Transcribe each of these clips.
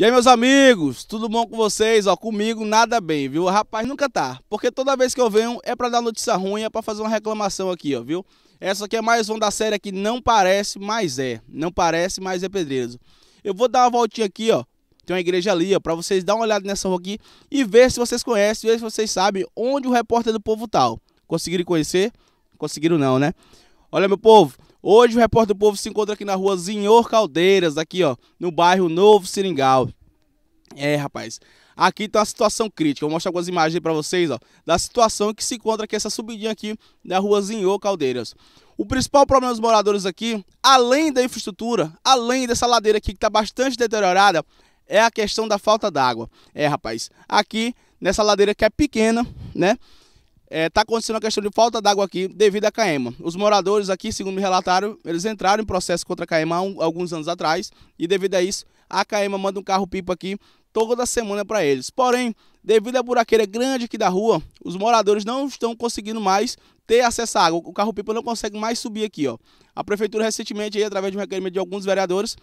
E aí, meus amigos, tudo bom com vocês? Ó, comigo nada bem, viu? Rapaz, nunca tá, porque toda vez que eu venho é para dar notícia ruim, é para fazer uma reclamação aqui, ó, viu? Essa aqui é mais uma da série que não parece, mas é. Não parece, mas é pedreiros. Eu vou dar uma voltinha aqui, ó. Tem uma igreja ali, ó, para vocês dar uma olhada nessa rua aqui e ver se vocês conhecem, ver se vocês sabem onde o repórter do povo tal. Conseguiram conhecer? Conseguiram não, né? Olha, meu povo, Hoje o Repórter do Povo se encontra aqui na rua Zinhor Caldeiras, aqui ó, no bairro Novo Seringal. É, rapaz, aqui tá uma situação crítica. Vou mostrar algumas imagens para vocês, ó, da situação que se encontra aqui essa subidinha aqui na rua Zinhor Caldeiras. O principal problema dos moradores aqui, além da infraestrutura, além dessa ladeira aqui que está bastante deteriorada, é a questão da falta d'água. É, rapaz, aqui nessa ladeira que é pequena, né? está é, acontecendo a questão de falta d'água aqui devido à CAEMA. Os moradores aqui, segundo me relataram, eles entraram em processo contra a CAEMA há um, alguns anos atrás e devido a isso, a CAEMA manda um carro-pipa aqui toda semana para eles. Porém, devido à buraqueira grande aqui da rua, os moradores não estão conseguindo mais ter acesso à água. O carro-pipa não consegue mais subir aqui. Ó. A prefeitura recentemente, aí, através de um requerimento de alguns vereadores,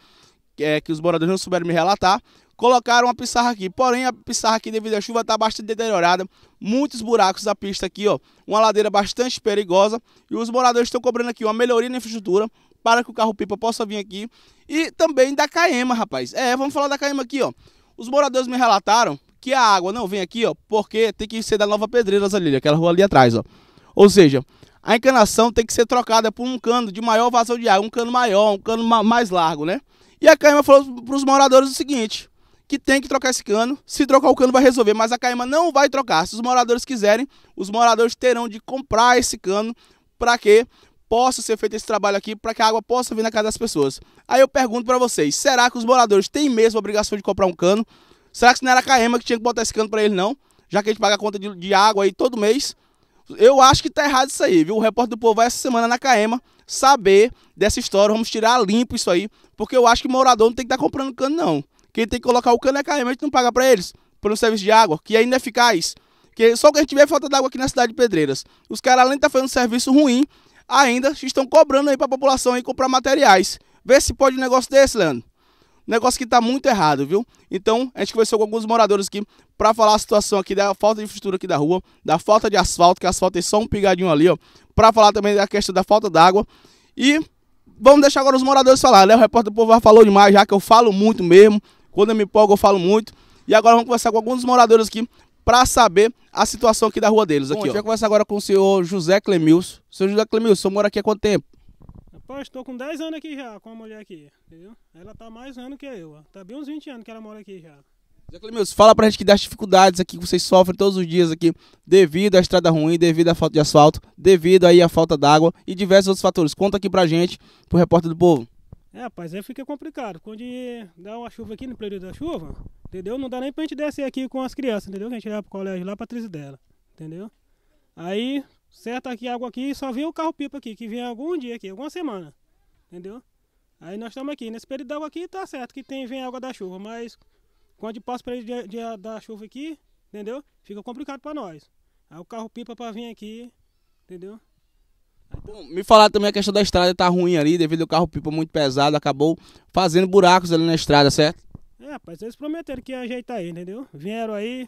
é, que os moradores não souberam me relatar, colocaram uma pissarra aqui. Porém, a pissarra aqui, devido à chuva, está bastante deteriorada. Muitos buracos da pista aqui, ó. Uma ladeira bastante perigosa. E os moradores estão cobrando aqui uma melhoria na infraestrutura para que o carro-pipa possa vir aqui. E também da Caema, rapaz. É, vamos falar da Caema aqui, ó. Os moradores me relataram que a água não vem aqui, ó, porque tem que ser da Nova Pedreiras ali, aquela rua ali atrás, ó. Ou seja, a encanação tem que ser trocada por um cano de maior vazão de água, um cano maior, um cano ma mais largo, né? E a Caema falou para os moradores o seguinte: que tem que trocar esse cano. Se trocar o cano vai resolver, mas a Caima não vai trocar. Se os moradores quiserem, os moradores terão de comprar esse cano para que possa ser feito esse trabalho aqui, para que a água possa vir na casa das pessoas. Aí eu pergunto para vocês, será que os moradores têm mesmo a obrigação de comprar um cano? Será que não era a Caema que tinha que botar esse cano para ele não? Já que a gente paga a conta de, de água aí todo mês. Eu acho que tá errado isso aí, viu? O repórter do povo vai essa semana na Caema saber dessa história. Vamos tirar limpo isso aí, porque eu acho que morador não tem que estar tá comprando cano, não. Quem tem que colocar o cano é carregamento e não paga para eles, por um serviço de água, que é ineficaz. Que só que a gente vê falta d'água aqui na cidade de Pedreiras. Os caras, além de estar tá fazendo um serviço ruim, ainda estão cobrando aí para a população aí comprar materiais. Vê se pode um negócio desse, Leandro. Negócio que está muito errado, viu? Então, a gente conversou com alguns moradores aqui para falar a situação aqui da falta de infraestrutura aqui da rua, da falta de asfalto, que asfalto é só um pigadinho ali, ó. Para falar também da questão da falta d'água. E vamos deixar agora os moradores falar, né? O repórter do povo já falou demais, já que eu falo muito mesmo. Quando eu me empolgo, eu falo muito. E agora vamos conversar com alguns moradores aqui para saber a situação aqui da rua deles. Bom, aqui, a gente ó. vai conversar agora com o senhor José Clemilson. Senhor José Clemilson, o mora aqui há quanto tempo? Rapaz, estou com 10 anos aqui já, com a mulher aqui, entendeu? Ela tá mais ano que eu, Tá bem uns 20 anos que ela mora aqui já. José Clemilson, fala pra gente que das dificuldades aqui que vocês sofrem todos os dias aqui, devido à estrada ruim, devido à falta de asfalto, devido aí à falta d'água e diversos outros fatores. Conta aqui pra gente, pro repórter do povo. É, rapaz, aí fica complicado. Quando dá uma chuva aqui no período da chuva, entendeu? Não dá nem pra gente descer aqui com as crianças, entendeu? Que a gente leva pro colégio lá pra dela, entendeu? Aí, certa aqui água aqui, só vem o carro-pipa aqui, que vem algum dia aqui, alguma semana, entendeu? Aí nós estamos aqui, nesse período d'água aqui tá certo que tem, vem água da chuva, mas quando passa o período de, de, da chuva aqui, entendeu? Fica complicado para nós. Aí o carro-pipa para vir aqui, entendeu? Então, me falar também a questão da estrada tá ruim ali, devido ao carro pipa muito pesado, acabou fazendo buracos ali na estrada, certo? É, rapaz, eles prometeram que ia ajeitar aí, entendeu? Vieram aí,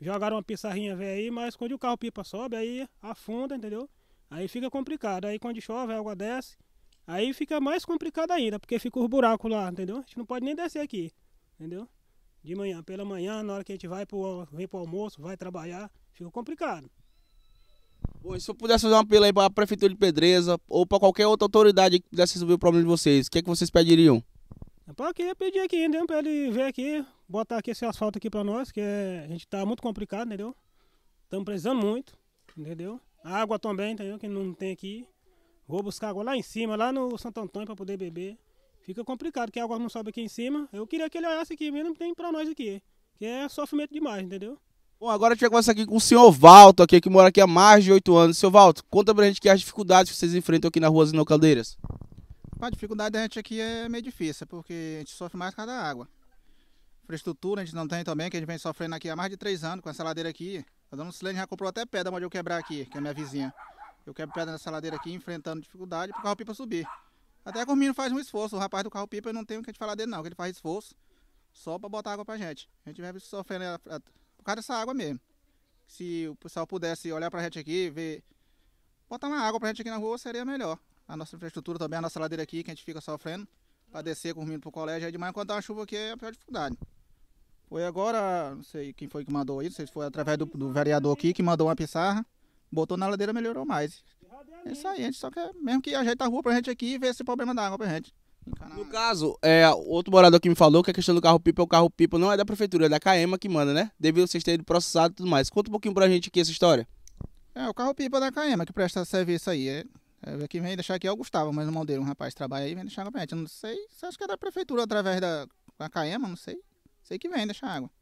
jogaram uma pissarrinha velha aí, mas quando o carro pipa sobe, aí afunda, entendeu? Aí fica complicado. Aí quando chove, a água desce. Aí fica mais complicado ainda, porque fica os buracos lá, entendeu? A gente não pode nem descer aqui, entendeu? De manhã, pela manhã, na hora que a gente vai pro, vem pro almoço, vai trabalhar, fica complicado. Bom, se eu pudesse fazer um apelo aí para a Prefeitura de Pedreza ou para qualquer outra autoridade que pudesse resolver o problema de vocês, o que, é que vocês pediriam? É para que é pedir aqui, entendeu? Para ele ver aqui, botar aqui esse asfalto aqui para nós, que é, a gente está muito complicado, entendeu? Estamos precisando muito, entendeu? água também, entendeu? Que não tem aqui. Vou buscar água lá em cima, lá no Santo Antônio, para poder beber. Fica complicado, que a água não sobe aqui em cima. Eu queria que ele olhasse aqui mesmo, tem para nós aqui. Que é sofrimento demais, entendeu? Bom, agora a gente vai começar aqui com o senhor Valto, aqui, que mora aqui há mais de oito anos. Senhor Valto, conta pra gente que as dificuldades que vocês enfrentam aqui na rua Zinão Caldeiras. A dificuldade da gente aqui é meio difícil, porque a gente sofre mais por causa da água. Infraestrutura a gente não tem também, que a gente vem sofrendo aqui há mais de três anos com essa ladeira aqui. A dona Silene já comprou até pedra onde eu quebrar aqui, que é minha vizinha. Eu quebro pedra nessa ladeira aqui, enfrentando dificuldade pro carro-pipa subir. Até que o menino faz um esforço. O rapaz do carro-pipa eu não tenho o que a gente falar dele não, que ele faz esforço só pra botar água pra gente. A gente vem sofrendo causa dessa água mesmo. Se o pessoal pudesse olhar pra gente aqui, ver. Botar uma água pra gente aqui na rua seria melhor. A nossa infraestrutura também, a nossa ladeira aqui, que a gente fica sofrendo. Pra descer com o menino pro colégio aí é de manhã, quando dá uma chuva aqui é a pior dificuldade. Foi agora, não sei quem foi que mandou isso, se foi através do, do, vereador aqui que mandou uma pissarra, botou na ladeira melhorou mais. É isso aí, a gente só quer mesmo que ajeita a rua pra gente aqui e ver esse problema da água pra gente. Encanado. No caso, é, outro morador que me falou que a questão do carro pipa, é o carro pipa não é da prefeitura, é da Caema que manda, né? Devido vocês terem processado e tudo mais. Conta um pouquinho pra gente aqui essa história. É, o carro pipa é da Caema que presta serviço aí. É, é, é quem vem deixar aqui é o Gustavo, mas o irmão dele, um rapaz trabalha aí, vem deixar água pra gente. Eu não sei, acho que é da prefeitura através da Caema, não sei. Sei que vem deixar água.